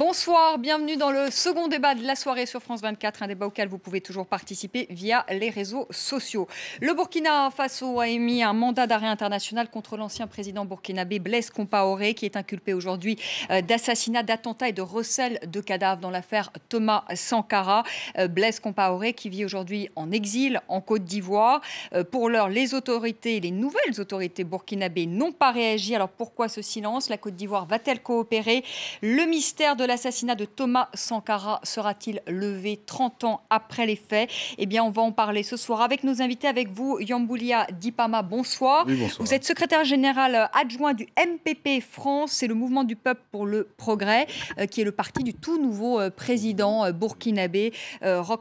Bonsoir, bienvenue dans le second débat de la soirée sur France 24, un débat auquel vous pouvez toujours participer via les réseaux sociaux. Le Burkina Faso a émis un mandat d'arrêt international contre l'ancien président burkinabé Blaise Compaoré, qui est inculpé aujourd'hui euh, d'assassinat, d'attentat et de recel de cadavres dans l'affaire Thomas Sankara. Euh, Blaise Compaoré qui vit aujourd'hui en exil en Côte d'Ivoire. Euh, pour l'heure, les autorités, les nouvelles autorités burkinabées n'ont pas réagi. Alors pourquoi ce silence La Côte d'Ivoire va-t-elle coopérer Le mystère de l'assassinat de Thomas Sankara sera-t-il levé 30 ans après les faits Eh bien, on va en parler ce soir avec nos invités, avec vous, Yamboulia Dipama. Bonsoir. Vous êtes secrétaire général euh, adjoint du MPP France, c'est le mouvement du peuple pour le progrès, euh, qui est le parti du tout nouveau euh, président burkinabé,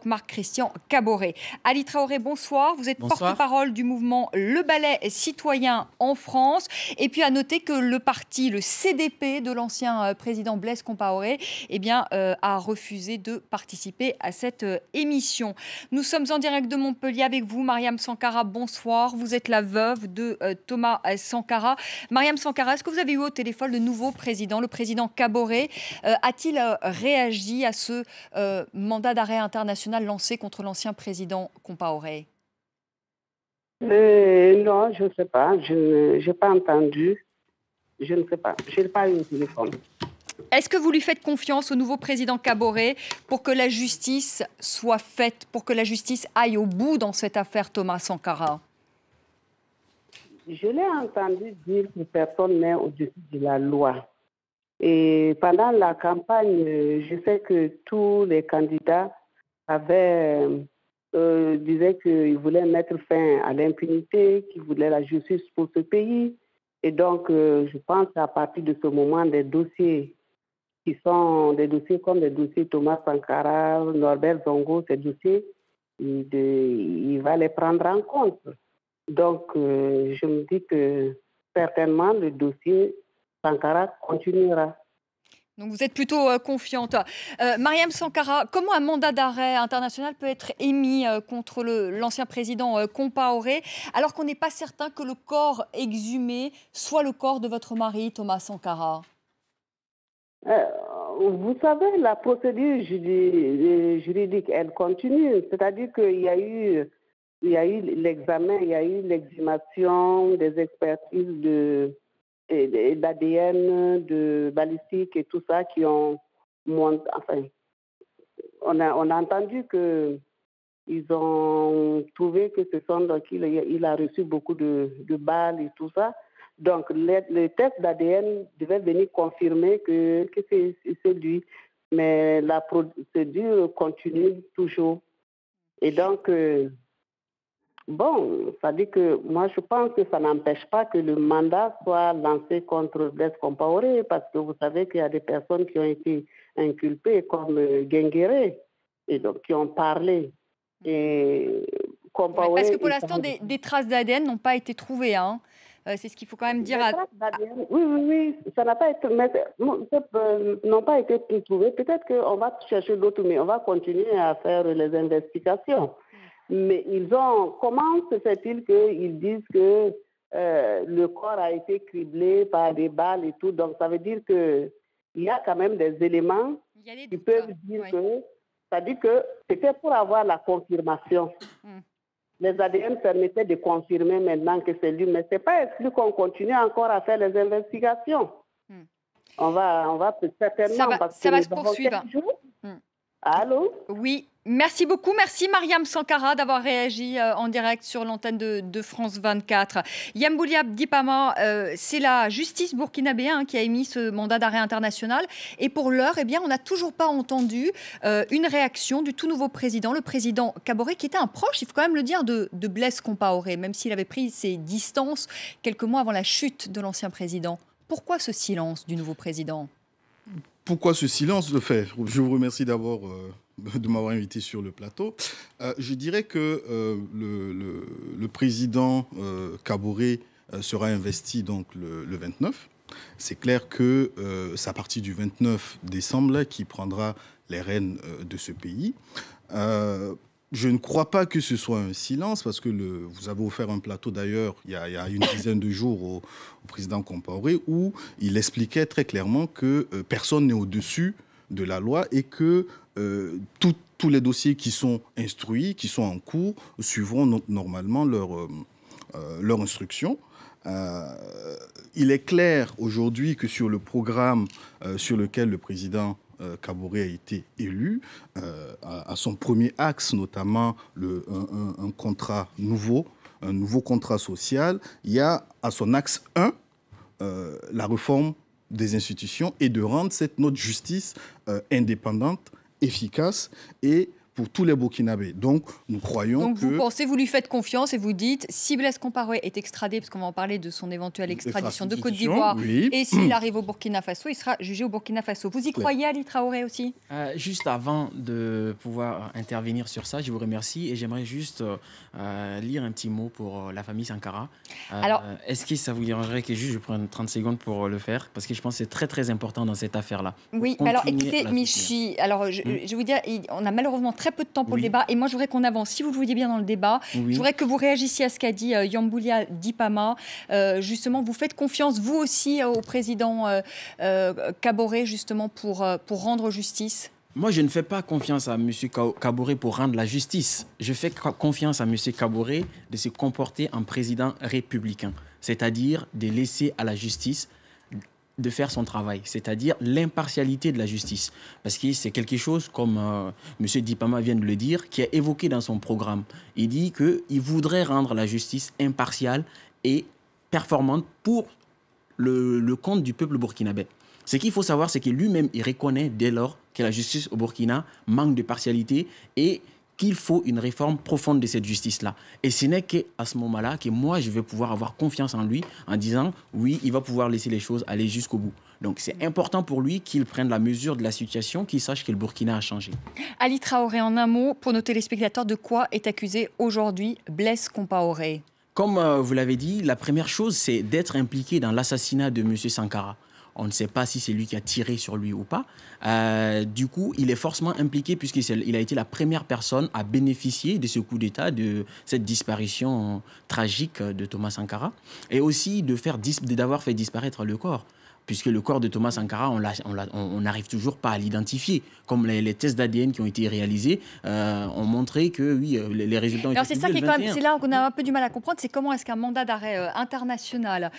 Marc Christian Caboret. Ali Traoré, bonsoir. Vous êtes porte-parole du mouvement Le Ballet citoyen en France. Et puis, à noter que le parti, le CDP de l'ancien président Blaise Compaoré, eh bien, euh, a refusé de participer à cette euh, émission. Nous sommes en direct de Montpellier avec vous, Mariam Sankara. Bonsoir. Vous êtes la veuve de euh, Thomas Sankara. Mariam Sankara, est-ce que vous avez eu au téléphone le nouveau président, le président Caboret A-t-il réagi à ce mandat d'arrêt international lancé contre l'ancien président Compaoré Non, je ne sais pas. Je n'ai pas entendu. Je ne sais pas. Je n'ai pas eu le téléphone. Est-ce que vous lui faites confiance au nouveau président Caboret pour que la justice soit faite, pour que la justice aille au bout dans cette affaire Thomas Sankara Je l'ai entendu dire que personne n'est au-dessus de la loi. Et pendant la campagne, je sais que tous les candidats avaient, euh, disaient qu'ils voulaient mettre fin à l'impunité, qu'ils voulaient la justice pour ce pays. Et donc, euh, je pense qu'à partir de ce moment, des dossiers qui sont des dossiers comme les dossiers Thomas Sankara, Norbert Zongo, ces dossiers, il, va les prendre en compte. Donc, euh, je me dis que certainement le dossier Sankara continuera. Donc vous êtes plutôt euh, confiante. Euh, Mariam Sankara, comment un mandat d'arrêt international peut être émis euh, contre l'ancien président Compaoré alors qu'on n'est pas certain que le corps exhumé soit le corps de votre mari Thomas Sankara euh, vous savez, la procédure euh, juridique, elle continue. C'est-à-dire qu'il y a eu il y a eu l'examen, il y a eu l'exhumation des expertises de d'ADN, de balistique et tout ça qui ont enfin on a, on a entendu que ils ont trouvé que ce sont donc il, a reçu beaucoup de balles et tout ça. Donc, les, test tests d'ADN devaient venir confirmer que, c'est lui. Mais la procédure continue toujours. Et donc, euh, bon, ça dit que moi, je pense que ça n'empêche pas que le mandat soit lancé contre Blaise Compaoré, parce que vous savez qu'il y a des personnes qui ont été inculpées, comme euh, et donc qui ont parlé. Et, Compaoré, parce que pour l'instant, des, des, traces d'ADN n'ont pas été trouvées. Hein. Euh, c'est ce qu'il faut quand même dire. À... Oui, oui, oui. Ça n'a pas été. Mais euh, pas été trouvé. Peut-être qu'on va chercher d'autres, mais on va continuer à faire les investigations. Mais ils ont. Comment se fait-il qu'ils disent que euh, le corps a été criblé par des balles et tout Donc ça veut dire que il y a quand même des éléments qui peuvent hein. dire que. Ça dit que c'était pour avoir la confirmation. Les ADN permettaient de confirmer maintenant que c'est lui, mais ce n'est pas exclu qu'on continue encore à faire les investigations. Hmm. On va, on va certainement. Ça va, se poursuivre. Hmm. Allô Oui, Merci beaucoup. Merci Mariam Sankara d'avoir réagi euh, en direct sur l'antenne de, France 24. Yambouliab Dipama, euh, c'est la justice burkinabéenne hein, qui a émis ce mandat d'arrêt international. Et pour l'heure, eh bien, on n'a toujours pas entendu euh, une réaction du tout nouveau président, le président Caboret, qui était un proche, il faut quand même le dire, de, de Blaise Compaoré, même s'il avait pris ses distances quelques mois avant la chute de l'ancien président. Pourquoi ce silence du nouveau président Pourquoi ce silence de fait Je vous remercie d'avoir de m'avoir invité sur le plateau. Euh, je dirais que euh, le, président euh, euh, sera investi donc le, 29. C'est clair que c'est à partir du 29 décembre qui prendra les rênes de ce pays. je ne crois pas que ce soit un silence, parce que vous avez offert un plateau d'ailleurs il, y a une dizaine de jours au, au président Compaoré, où il expliquait très clairement que personne n'est au-dessus de la loi et que euh, tous les dossiers qui sont instruits, qui sont en cours, suivront normalement leur, euh, euh, leur instruction. il est clair aujourd'hui que sur le programme sur lequel le président Caboret a été élu, à, son premier axe notamment le, un, contrat nouveau, un nouveau contrat social, il y a à son axe 1 la réforme des institutions et de rendre cette notre justice euh, indépendante, efficace et pour tous les Burkinabés. Donc, nous croyons Donc vous pensez, vous lui faites confiance et vous dites, si Blaise Compaoré est extradé, parce qu'on va en parler de son éventuelle extradition de Côte d'Ivoire, et s'il arrive au Burkina Faso, il sera jugé au Burkina Faso. Vous y croyez, Ali Traoré, aussi euh, Juste avant de pouvoir intervenir sur ça, je vous remercie et j'aimerais juste euh, euh, lire un petit mot pour la famille Sankara. Alors, Est-ce que ça vous dérangerait que juste je prenne 30 secondes pour le faire Parce que je pense que c'est très très important dans cette affaire-là. Oui, alors écoutez, Michi, alors hmm. je, vous dire, on a malheureusement très peu de temps pour le débat. Et moi, je voudrais qu'on avance. Si vous le voyez bien dans le débat, je voudrais que vous réagissiez à ce qu'a dit euh, Yamboulia Dipama. Euh, justement, vous faites confiance, vous aussi, euh, au président Caboret, justement, pour, pour rendre justice moi, je ne fais pas confiance à M. Caboret pour rendre la justice. Je fais confiance à M. Caboret de se comporter en président républicain, c'est-à-dire de laisser à la justice de faire son travail, c'est-à-dire l'impartialité de la justice. Parce que c'est quelque chose, comme euh, M. Dipama vient de le dire, qui est évoqué dans son programme. Il dit qu'il voudrait rendre la justice impartiale et performante pour le, compte du peuple burkinabé. Ce qu'il faut savoir, c'est que lui-même, il reconnaît dès lors que la justice au Burkina manque de partialité et qu'il faut une réforme profonde de cette justice-là. Et ce n'est qu'à ce moment-là que moi, je vais pouvoir avoir confiance en lui en disant, oui, il va pouvoir laisser les choses aller jusqu'au bout. Donc c'est important pour lui qu'il prenne la mesure de la situation, qu'il sache que le Burkina a changé. Ali Traoré, en un mot, pour nos téléspectateurs, de quoi est accusé aujourd'hui Blaise Compaoré Comme euh, vous l'avez dit, la première chose, c'est d'être impliqué dans l'assassinat de M. Sankara. On ne sait pas si c'est lui qui a tiré sur lui ou pas. Euh, du coup, il est forcément impliqué puisqu'il a été la première personne à bénéficier de ce coup d'État, de cette disparition tragique de Thomas Sankara, et aussi de faire d'avoir fait disparaître le corps puisque le corps de Thomas Sankara, on n'arrive toujours pas à l'identifier. Comme les, tests d'ADN qui ont été réalisés euh, ont montré que oui, euh, les, résultats ont c'est ça qui est c'est là qu'on a un peu du mal à comprendre, c'est comment est-ce qu'un mandat d'arrêt euh, international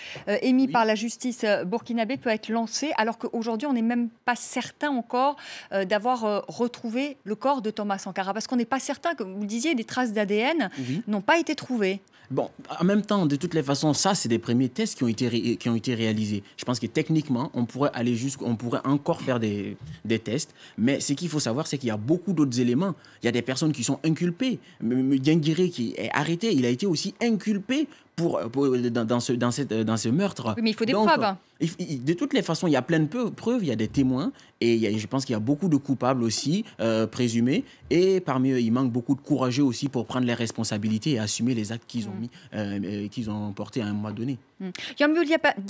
émis par la justice burkinabé peut être lancé alors qu'aujourd'hui on n'est même pas certain encore d'avoir retrouvé le corps de Thomas Sankara parce qu'on n'est pas certain comme vous le disiez des traces d'ADN n'ont pas été trouvées. Bon, en même temps, de toutes les façons, ça c'est des premiers tests qui ont été qui ont été réalisés. Je pense que techniquement on pourrait aller jusqu'on pourrait encore faire des, tests. Mais ce qu'il faut savoir, c'est qu'il y a beaucoup d'autres éléments. Il y a des personnes qui sont inculpées. Yangiré qui est arrêté, il a été aussi inculpé dans, ce, dans, cette, dans ce meurtre. Oui, mais il faut des preuves. Hein. de toutes les façons, il y a plein de preuves, il y a des témoins, et je pense qu'il y a beaucoup de coupables aussi, euh, présumés, et parmi eux, il manque beaucoup de courageux aussi pour prendre les responsabilités et assumer les actes qu'ils ont, mm. mis, euh, qu'ils ont portés à un moment donné. Mmh.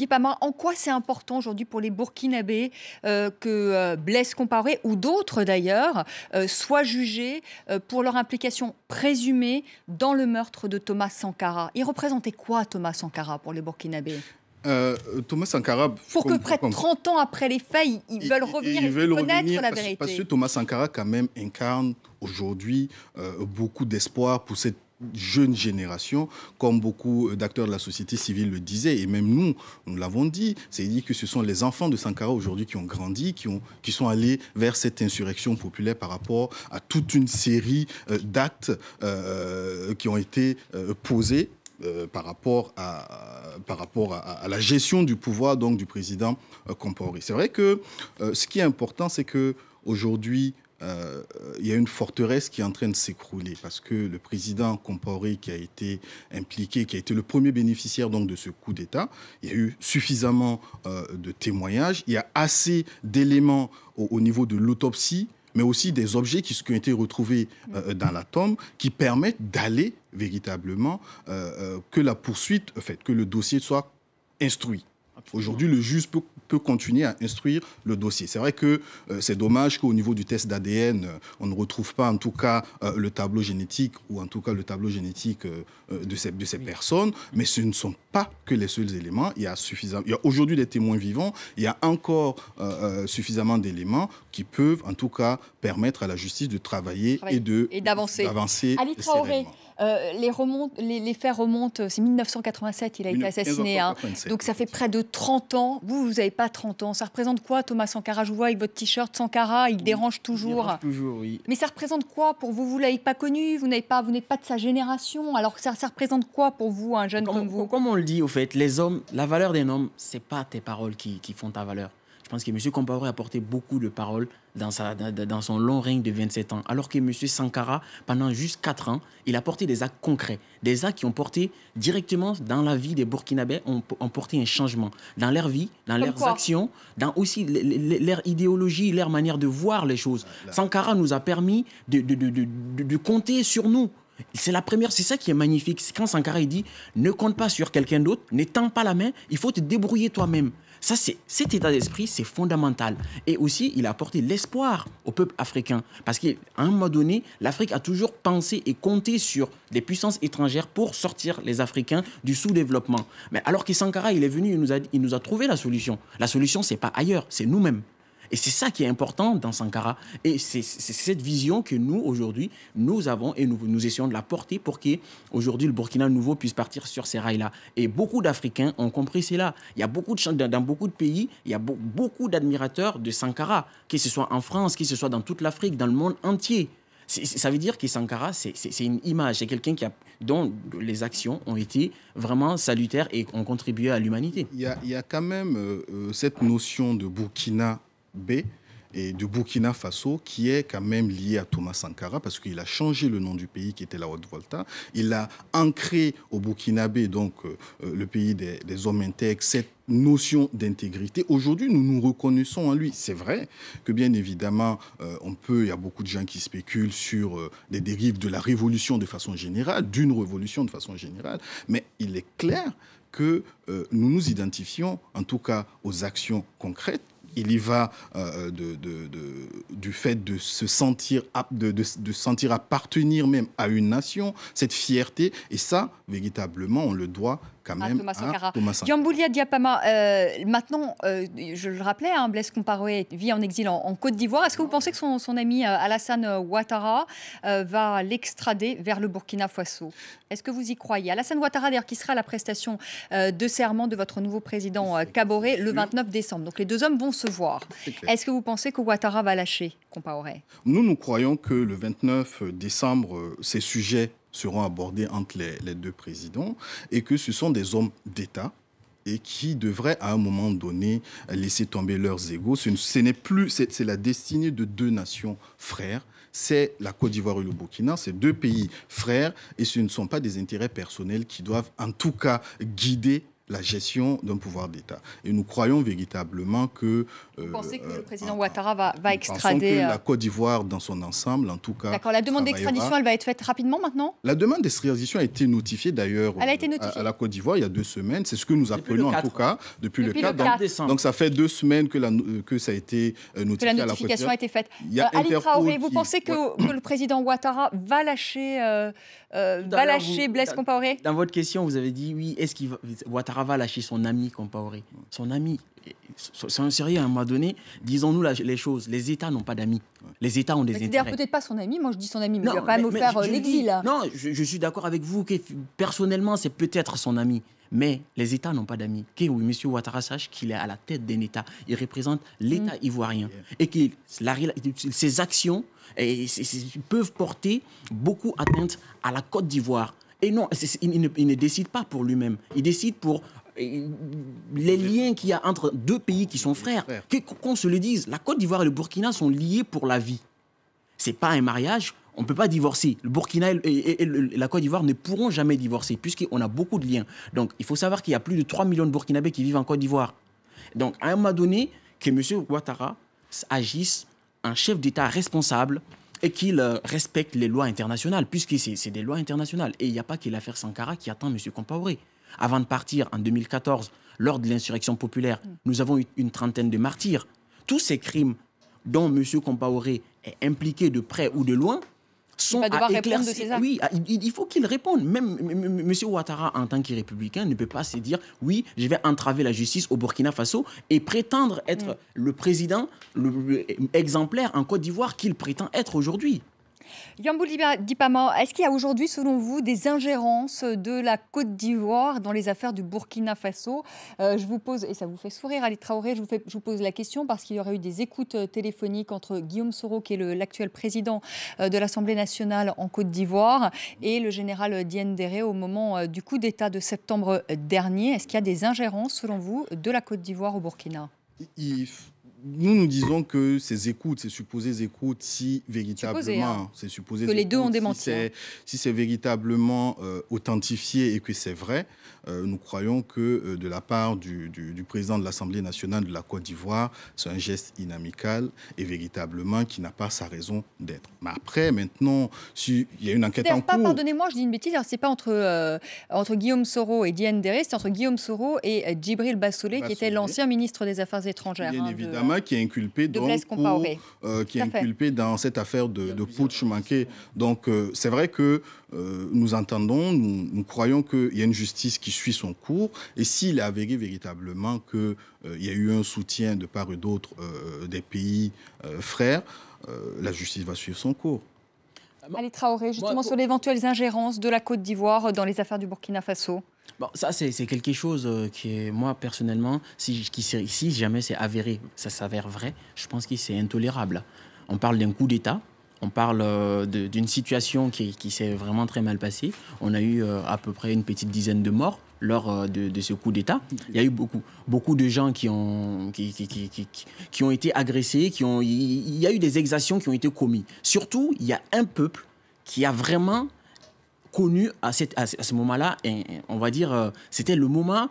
pas moi en quoi c'est important aujourd'hui pour les Burkinabés euh, que Blaise Comparé, ou d'autres d'ailleurs, soient jugés pour leur implication présumée dans le meurtre de Thomas Sankara Il représentait quoi Thomas Sankara pour les Burkinabés euh, euh, Thomas Sankara. Pour que près de 30 ans après les faits, ils veulent revenir connaître la vérité. Parce, que Thomas Sankara, quand même, incarne aujourd'hui euh, beaucoup d'espoir pour cette jeune génération, comme beaucoup d'acteurs de la société civile le disaient, et même nous, nous l'avons dit, c'est-à-dire que ce sont les enfants de Sankara aujourd'hui qui ont grandi, qui, ont, qui sont allés vers cette insurrection populaire par rapport à toute une série d'actes qui ont été posés euh, par rapport, à, par rapport à, la gestion du pouvoir donc, du président euh, Compaoré. C'est vrai que euh, ce qui est important, c'est qu'aujourd'hui, aujourd'hui il y a une forteresse qui est en train de s'écrouler parce que le président Compaoré qui a été impliqué, qui a été le premier bénéficiaire donc de ce coup d'État, il y a eu suffisamment de témoignages, il y a assez d'éléments au, niveau de l'autopsie mais aussi des objets qui, ont été retrouvés euh, mm. dans la tombe, qui permettent d'aller véritablement euh, euh, que la poursuite, que le dossier soit instruit. Aujourd'hui, le juge peut, continuer à instruire le dossier. C'est vrai que euh, c'est dommage qu'au niveau du test d'ADN, euh, on ne retrouve pas en tout cas euh, le tableau génétique ou en tout cas le tableau génétique de ces, de personnes, mais ce ne sont pas que les seuls éléments. Il y a, a aujourd'hui des témoins vivants, il y a encore suffisamment d'éléments qui peuvent en tout cas permettre à la justice de travailler et d'avancer. Ali Traoré, les, les, les, faits remontent, c'est 1987, il a été assassiné, hein. donc ça fait près de 30 ans. Vous, vous n'avez pas 30 ans. Ça représente quoi, Thomas Sankara Je vois avec votre t-shirt Sankara, il dérange toujours. Il dérange toujours, Mais ça représente quoi pour vous Vous l'avez pas connu, vous n'êtes pas, vous n'êtes pas de sa génération. Alors ça, ça représente quoi pour vous, un jeune comme, comme vous Comme on le dit, au fait, les hommes, la valeur d'un homme, n'est pas tes paroles qui font ta valeur. Je pense que M. Compaoré a porté beaucoup de paroles dans, sa, dans son long règne de 27 ans, alors que M. Sankara, pendant juste 4 ans, il a porté des actes concrets, des actes qui ont porté directement dans la vie des Burkinabés, ont, porté un changement dans leur vie, dans leurs actions, dans aussi leur idéologie, leur manière de voir les choses. Ah, Sankara nous a permis de, de, de, compter sur nous. C'est la première, c'est ça qui est magnifique. Quand Sankara il dit ne compte pas sur quelqu'un d'autre, n'étends pas la main, il faut te débrouiller toi-même c'est cet état d'esprit, c'est fondamental. Et aussi, il a apporté l'espoir au peuple africain. Parce qu'à un moment donné, l'Afrique a toujours pensé et compté sur des puissances étrangères pour sortir les Africains du sous-développement. Mais alors que Sankara, il est venu, il nous a, il nous a trouvé la solution. La solution, c'est pas ailleurs, c'est nous-mêmes. Et c'est ça qui est important dans Sankara. Et c'est cette vision que nous, aujourd'hui, nous avons et nous, nous essayons de la porter pour qu'aujourd'hui, le Burkina Nouveau puisse partir sur ces rails-là. Et beaucoup d'Africains ont compris cela. Il y a beaucoup de, dans, beaucoup de pays, il y a beaucoup d'admirateurs de Sankara, que ce soit en France, que ce soit dans toute l'Afrique, dans le monde entier. Ça veut dire que Sankara, c'est une image, c'est quelqu'un qui a, dont les actions ont été vraiment salutaires et ont contribué à l'humanité. Il, il y, a quand même euh, euh, cette notion de Burkina B et du Burkina Faso, qui est quand même lié à Thomas Sankara, parce qu'il a changé le nom du pays qui était la Haute-Volta. Il a ancré au Burkinabé, donc euh, euh, le pays des, hommes intègres, cette notion d'intégrité. Aujourd'hui, nous nous reconnaissons en lui. C'est vrai que bien évidemment, euh, on peut, il y a beaucoup de gens qui spéculent sur les dérives de la révolution de façon générale, d'une révolution de façon générale, mais il est clair que nous nous identifions, en tout cas aux actions concrètes il y va euh, du fait de se sentir, de, sentir appartenir même à une nation, cette fierté. Et ça, véritablement, on le doit quand ah, Thomas hein, Diapama, euh, maintenant, euh, je le rappelais, hein, Blaise Compaoré vit en exil en, Côte d'Ivoire. Est-ce que vous pensez que son, ami euh, Alassane Ouattara va l'extrader vers le Burkina Faso Est-ce que vous y croyez Alassane Ouattara, d'ailleurs, qui sera à la prestation de serment de votre nouveau président Caboret le 29 décembre. Donc les deux hommes vont se voir. Est-ce que vous pensez que Ouattara va lâcher Compaoré Nous, nous croyons que le 29 décembre, ces sujets seront abordés entre les, deux présidents et que ce sont des hommes d'État et qui devraient à un moment donné laisser tomber leurs égaux. Ce n'est plus, c'est la destinée de deux nations frères. C'est la Côte d'Ivoire et le Burkina, c'est deux pays frères, et ce ne sont pas des intérêts personnels qui doivent en tout cas guider la gestion d'un pouvoir d'État. Et nous croyons véritablement que... Euh, vous pensez que le euh, président Ouattara va, va extrader... la euh, Côte d'Ivoire dans son ensemble, en tout cas... D'accord, la demande d'extradition, elle va être faite rapidement maintenant La demande d'extradition a été notifiée d'ailleurs à, à, la Côte d'Ivoire il y a deux semaines. C'est ce que nous appelons en tout cas depuis, le 4, donc, ça fait deux semaines que, ça a été notifié. Que la notification la a été faite. vous pensez que, le président Ouattara va lâcher, va lâcher Blaise Compaoré Dans votre question, vous avez dit oui, est-ce qu'il va lâcher son ami Compaoré. Son ami. C'est un sérieux à un moment donné. Disons-nous les choses. Les États n'ont pas d'amis. Les États ont des intérêts. cest peut-être pas son ami. Moi, je dis son ami, mais non, il va quand même offert euh, l'exil. Non, je, suis d'accord avec vous que personnellement, c'est peut-être son ami. Mais les États n'ont pas d'amis. Que M. Ouattara sache qu'il est à la tête d'un État. Il représente l'État mm. ivoirien. Et que ses actions et, peuvent porter beaucoup atteinte à la Côte d'Ivoire. Et non, il ne, décide pas pour lui-même. Il décide pour euh, les liens qu'il y a entre deux pays qui sont frères, qu'on se le dise, la Côte d'Ivoire et le Burkina sont liés pour la vie. C'est pas un mariage, on ne peut pas divorcer. Le Burkina et, la Côte d'Ivoire ne pourront jamais divorcer puisqu'on a beaucoup de liens. Donc il faut savoir qu'il y a plus de 3 millions de Burkinabés qui vivent en Côte d'Ivoire. Donc à un moment donné, que M. Ouattara agisse un chef d'État responsable et qu'il euh, respecte les lois internationales, puisque c'est des lois internationales. Et il n'y a pas que l'affaire Sankara qui attend M. Compaoré. Avant de partir en 2014, lors de l'insurrection populaire, mm. nous avons eu une trentaine de martyrs. Tous ces crimes dont M. Compaoré est impliqué de près ou de loin, il De Oui, ah, il, faut qu'il réponde. Même M. Ouattara, en tant que républicain, ne peut pas se dire oui, je vais entraver la justice au Burkina Faso et prétendre être mm. le président exemplaire en Côte d'Ivoire qu'il prétend être aujourd'hui. Yambou Dipama, est-ce qu'il y a aujourd'hui, selon vous, des ingérences de la Côte d'Ivoire dans les affaires du Burkina Faso euh, Je vous pose, et ça vous fait sourire, Ali Traoré, je vous, vous pose la question parce qu'il y aurait eu des écoutes euh, téléphoniques entre Guillaume Soro, qui est l'actuel président euh, de l'Assemblée nationale en Côte d'Ivoire, et le général Diane au moment du coup d'État de septembre dernier. Est-ce qu'il y a des ingérences, selon vous, de la Côte d'Ivoire au Burkina nous nous disons que ces écoutes, ces supposées écoutes, si véritablement, hein. Supposé, que les deux ont démenti, hein. si c'est véritablement euh, authentifié et que c'est vrai, euh, nous croyons que euh, de la part du, président de l'Assemblée nationale de la Côte d'Ivoire, c'est un geste inamical et véritablement qui n'a pas sa raison d'être. Mais après, maintenant, il y a une enquête en cours... Pardonnez-moi, je dis une bêtise, hein, c'est pas entre, euh, entre Guillaume Soro et Diane Deré, c'est entre Guillaume Soro et Djibril Bassolé, qui était l'ancien ministre des Affaires étrangères. Bien hein, évidemment, qui est inculpé, qui est inculpé dans cette affaire de, de putsch manqué. Donc, c'est vrai que euh, nous entendons, nous, croyons qu'il y a une justice qui suit son cours. Et s'il est avéré véritablement qu'il euh, y a eu un soutien de part et d'autre euh, des pays frères, la justice va suivre son cours. Ali Traoré, justement sur l'éventuelle ingérence de la Côte d'Ivoire dans les affaires du Burkina Faso. Bon, ça, c'est quelque chose qui moi, personnellement, si, qui, si jamais c'est avéré, ça s'avère vrai, je pense que c'est intolérable. On parle d'un coup d'État, on parle euh, d'une situation qui, s'est vraiment très mal passée. On a eu euh, à peu près une petite dizaine de morts lors euh, de, ce coup d'État. Il y a eu beaucoup, beaucoup de gens qui ont, qui, ont été agressés, qui ont, il y a eu des exactions qui ont été commises. Surtout, il y a un peuple qui a vraiment connu à, à ce moment-là, on va dire, c'était le moment,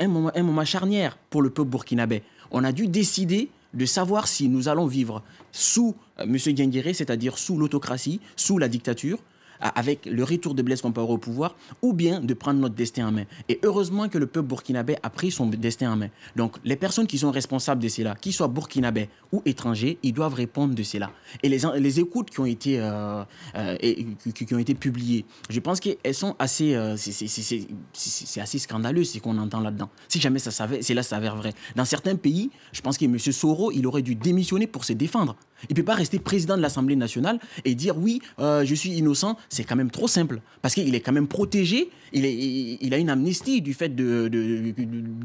un moment, un moment charnière pour le peuple burkinabé. On a dû décider de savoir si nous allons vivre sous euh, M. Guinguéré, c'est-à-dire sous l'autocratie, sous la dictature, avec le retour de Blaise Compaoré au pouvoir, ou bien de prendre notre destin en main. Et heureusement que le peuple burkinabé a pris son destin en main. Donc les personnes qui sont responsables de cela, qu'ils soient burkinabés ou étrangers, ils doivent répondre de cela. Et les, les écoutes qui ont été, euh, euh, et, qui, ont été publiées, je pense qu'elles sont assez, euh, c'est assez scandaleux ce qu'on entend là-dedans. Si jamais ça savait, cela s'avère vrai. Dans certains pays, je pense que M. Soro, il aurait dû démissionner pour se défendre. Il ne peut pas rester président de l'Assemblée nationale et dire oui, je suis innocent, c'est quand même trop simple. Parce qu'il est quand même protégé, il, a une amnistie du fait de,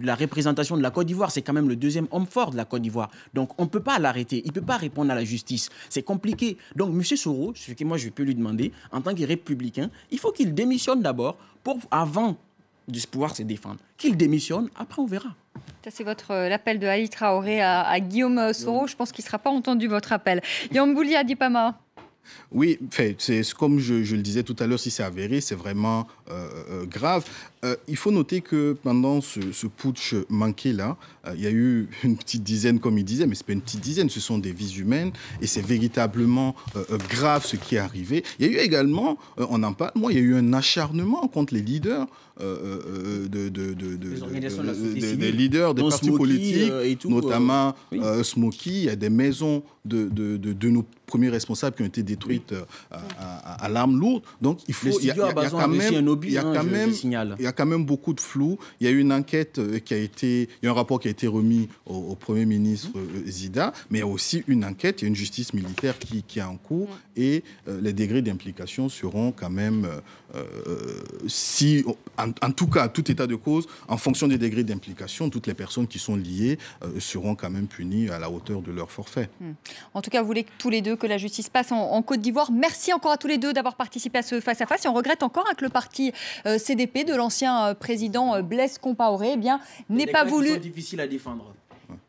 la représentation de la Côte d'Ivoire. C'est quand même le deuxième homme fort de la Côte d'Ivoire. Donc on ne peut pas l'arrêter, il ne peut pas répondre à la justice. C'est compliqué. Donc M. Soro, ce que moi je peux lui demander, en tant que républicain, il faut qu'il démissionne d'abord pour, avant de pouvoir se défendre. Qu'il démissionne, après on verra. Ça, c'est votre euh, l'appel de Ali Traoré à, Guillaume euh, Soro. Je pense qu'il ne sera pas entendu votre appel. pas Adipama. Oui, c'est comme je, le disais tout à l'heure, si c'est avéré, c'est vraiment euh, euh, grave. Euh, il faut noter que pendant ce, putsch manqué-là, euh, il y a eu une petite dizaine, comme il disait, mais ce n'est pas une petite dizaine, ce sont des vies humaines, et c'est véritablement euh, grave ce qui est arrivé. Il y a eu également, on en parle, moi, il y a eu un acharnement contre les leaders. des leaders des partis politiques, notamment Smoky, il y a des maisons de, nos premiers responsables qui ont été détruites à, l'arme lourde. Donc il faut, y a, y quand même, il y a quand même, a quand même beaucoup de flou. Il y a eu une enquête euh, qui a été, il y a un rapport qui a été remis au, Premier ministre mhm. euh, Zida, mais il y a aussi une enquête, il y a une justice militaire qui, qui est en cours et euh, les degrés d'implication seront quand même, si, en, tout cas, à tout état de cause, en fonction des degrés d'implication, toutes les personnes qui sont liées seront quand même punies à la hauteur de leur forfait. Hmm. En tout cas, vous voulez tous les deux que la justice passe en, Côte d'Ivoire. Merci encore à tous les deux d'avoir participé à ce face-à-face et on regrette encore avec hein, que le parti CDP de l'ancien euh, président euh, Blaise Compaoré, eh bien, n'est pas voulu. difficile à défendre.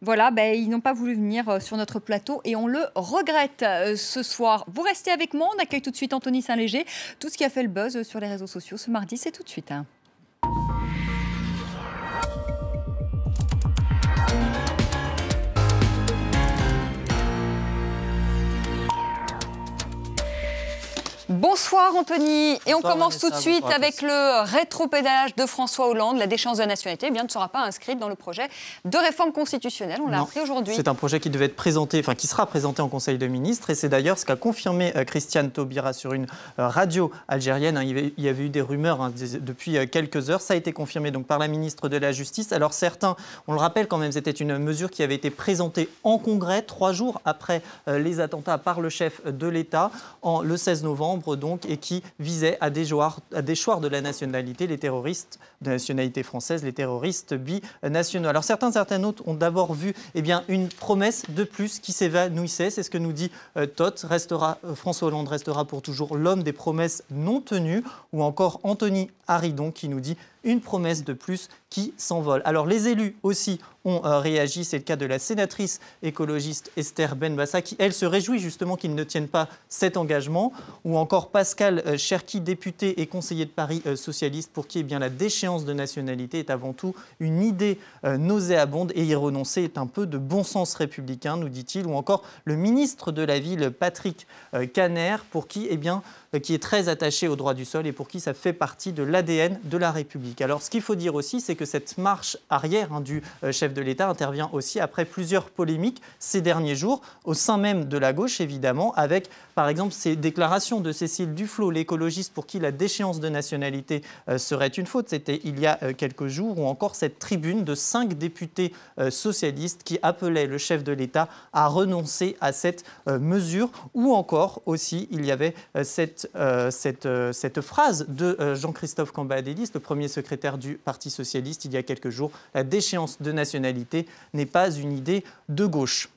Voilà, ben, ils n'ont pas voulu venir euh, sur notre plateau et on le regrette ce soir. Vous restez avec moi, on accueille tout de suite Anthony Saint-Léger. Tout ce qui a fait le buzz sur les réseaux sociaux ce mardi, c'est tout de suite. Hein. Bonsoir Anthony. Et on commence tout de suite avec le rétropédalage de François Hollande. La déchéance de nationalité bien, ne sera pas inscrite dans le projet de réforme constitutionnelle. On l'a appris aujourd'hui. C'est un projet qui devait être présenté, enfin qui sera présenté en Conseil de ministres. Et c'est d'ailleurs ce qu'a confirmé euh, Christiane Taubira sur une euh, radio algérienne. Hein, il y avait eu des rumeurs hein, depuis euh, quelques heures. Ça a été confirmé donc par la ministre de la Justice. Alors certains, on le rappelle quand même, c'était une mesure qui avait été présentée en Congrès trois jours après les attentats par le chef de l'État le 16 novembre donc et qui visait à déchoir, à de la nationalité les terroristes de nationalité française, les terroristes binationaux. Alors certains certains autres ont d'abord vu eh bien, une promesse de plus qui s'évanouissait. C'est ce que nous dit euh, euh, François Hollande restera pour toujours l'homme des promesses non tenues. Ou encore Anthony Haridon qui nous dit une promesse de plus qui s'envole. Alors les élus aussi ont euh, réagi, c'est le cas de la sénatrice écologiste Esther Benbassa qui, elle, se réjouit justement qu'ils ne tiennent pas cet engagement, ou encore Pascal euh, Cherki, député et conseiller de Paris euh, socialiste, pour qui eh bien, la déchéance de nationalité est avant tout une idée nauséabonde et y renoncer est un peu de bon sens républicain, nous dit-il, ou encore le ministre de la Ville, Patrick Caner, pour qui, eh bien, qui est très attaché au droit du sol et pour qui ça fait partie de l'ADN de la République. Alors ce qu'il faut dire aussi, c'est que cette marche arrière hein, du euh, chef de l'État intervient aussi après plusieurs polémiques ces derniers jours, au sein même de la gauche évidemment, avec par exemple ces déclarations de Cécile Duflot, l'écologiste pour qui la déchéance de nationalité euh, serait une faute, c'était il y a euh, quelques jours, ou encore cette tribune de cinq députés socialistes qui appelaient le chef de l'État à renoncer à cette mesure, ou encore aussi il y avait cette, cette phrase de Jean-Christophe Cambadélis, le premier secrétaire du Parti socialiste il y a quelques jours, la déchéance de nationalité n'est pas une idée de gauche.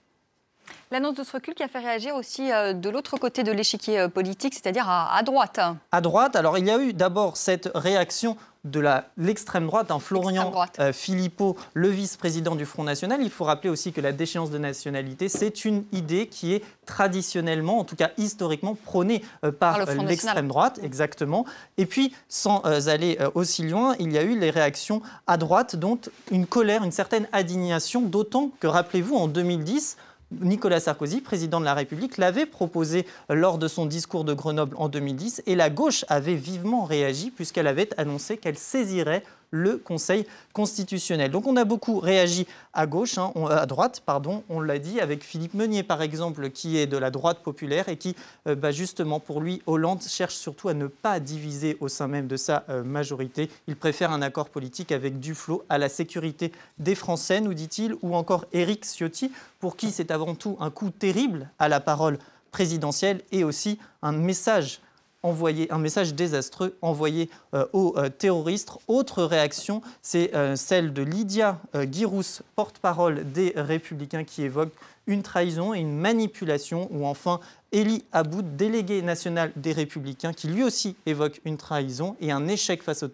L'annonce de ce recul qui a fait réagir aussi euh, de l'autre côté de l'échiquier euh, politique, c'est-à-dire à, droite. À droite, alors il y a eu d'abord cette réaction de l'extrême droite, un hein, Florian euh, Philippot, le vice-président du Front National. Il faut rappeler aussi que la déchéance de nationalité, c'est une idée qui est traditionnellement, en tout cas historiquement, prônée euh, par, euh, l'extrême droite, exactement. Et puis, sans aller aussi loin, il y a eu les réactions à droite, dont une colère, une certaine indignation, d'autant que, rappelez-vous, en 2010, Nicolas Sarkozy, président de la République, l'avait proposé lors de son discours de Grenoble en 2010 et la gauche avait vivement réagi puisqu'elle avait annoncé qu'elle saisirait le Conseil constitutionnel. Donc on a beaucoup réagi à gauche, hein, à droite, pardon, on l'a dit, avec Philippe Meunier par exemple, qui est de la droite populaire et qui, euh, bah, justement, pour lui, Hollande cherche surtout à ne pas diviser au sein même de sa euh, majorité. Il préfère un accord politique avec Duflo à la sécurité des Français, nous dit-il, ou encore Éric Ciotti, pour qui c'est avant tout un coup terrible à la parole présidentielle et aussi un message envoyé, un message désastreux envoyé euh, aux euh, terroristes. Autre réaction, c'est euh, celle de Lydia Guirous, porte-parole des Républicains, qui évoque une trahison et une manipulation, ou enfin Elie Aboud, délégué national des Républicains, qui lui aussi évoque une trahison et un échec face au,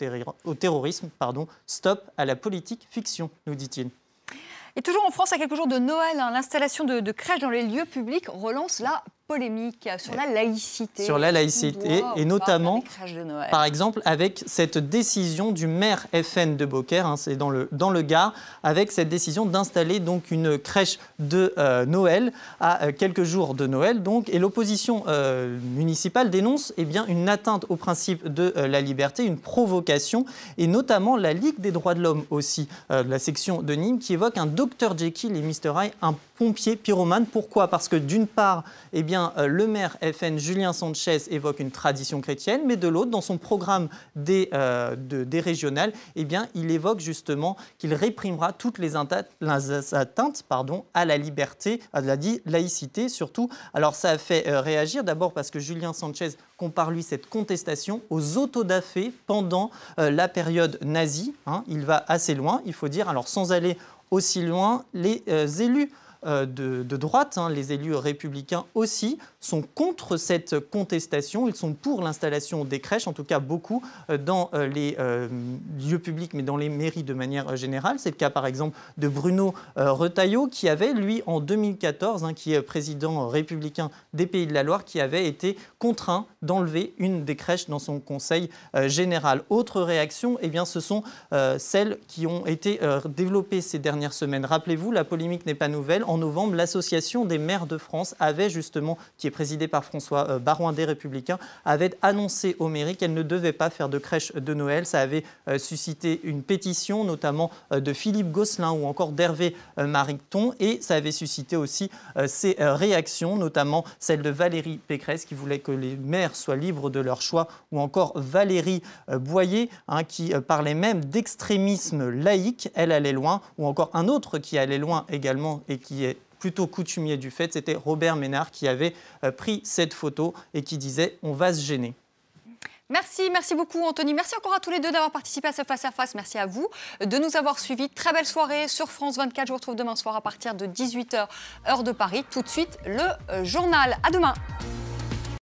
au terrorisme. Pardon, stop à la politique fiction, nous dit-il. Et toujours en France, à quelques jours de Noël, hein. l'installation de, de crèches dans les lieux publics relance la polémique sur la laïcité. Sur la laïcité, et, notamment, par exemple, avec cette décision du maire FN de Beaucaire, hein, c'est dans le, dans le Gard, avec cette décision d'installer donc une crèche de euh, Noël à euh, quelques jours de Noël. Donc, et l'opposition euh, municipale dénonce et eh bien, une atteinte au principe de la liberté, une provocation, et notamment la Ligue des droits de l'homme aussi, de la section de Nîmes, qui évoque un docteur Jekyll et Mr. Hyde, un pompiers pyromane. Pourquoi Parce que d'une part, eh bien, euh, le maire FN Julien Sanchez évoque une tradition chrétienne, mais de l'autre, dans son programme des, euh, des régionales, eh bien, il évoque justement qu'il réprimera toutes les atteintes, à la liberté, à la laïcité surtout. Alors ça a fait euh, réagir d'abord parce que Julien Sanchez compare lui cette contestation aux autodafés pendant la période nazie. Hein. il va assez loin, il faut dire. Alors sans aller aussi loin, les élus euh, de, droite, hein, les élus républicains aussi, sont contre cette contestation. Ils sont pour l'installation des crèches, en tout cas beaucoup, euh, dans euh, les lieux publics, mais dans les mairies de manière générale. C'est le cas par exemple de Bruno qui avait, lui, en 2014, hein, qui est président républicain des Pays de la Loire, qui avait été contraint d'enlever une des crèches dans son conseil général. Autre réaction, et eh bien, ce sont celles qui ont été développées ces dernières semaines. Rappelez-vous, la polémique n'est pas nouvelle en novembre, l'association des maires de France avait justement, qui est présidée par François euh, Baroin des Républicains, avait annoncé aux mairies qu'elle ne devait pas faire de crèche de Noël. Ça avait euh, suscité une pétition, notamment euh, de Philippe Gosselin ou encore d'Hervé Mariton, et ça avait suscité aussi ses réactions, notamment celle de Valérie Pécresse qui voulait que les maires soient libres de leur choix, ou encore Valérie Boyer hein, qui parlait même d'extrémisme laïque, elle allait loin, ou encore un autre qui allait loin également et qui est plutôt coutumier du fait, c'était Robert Ménard qui avait euh, pris cette photo et qui disait on va se gêner. Merci, merci beaucoup Anthony. Merci encore à tous les deux d'avoir participé à ce Face à Face. Merci à vous de nous avoir suivis. Très belle soirée sur France 24. Je vous retrouve demain soir à partir de 18h, heure de Paris. Tout de suite, le euh, journal. À demain.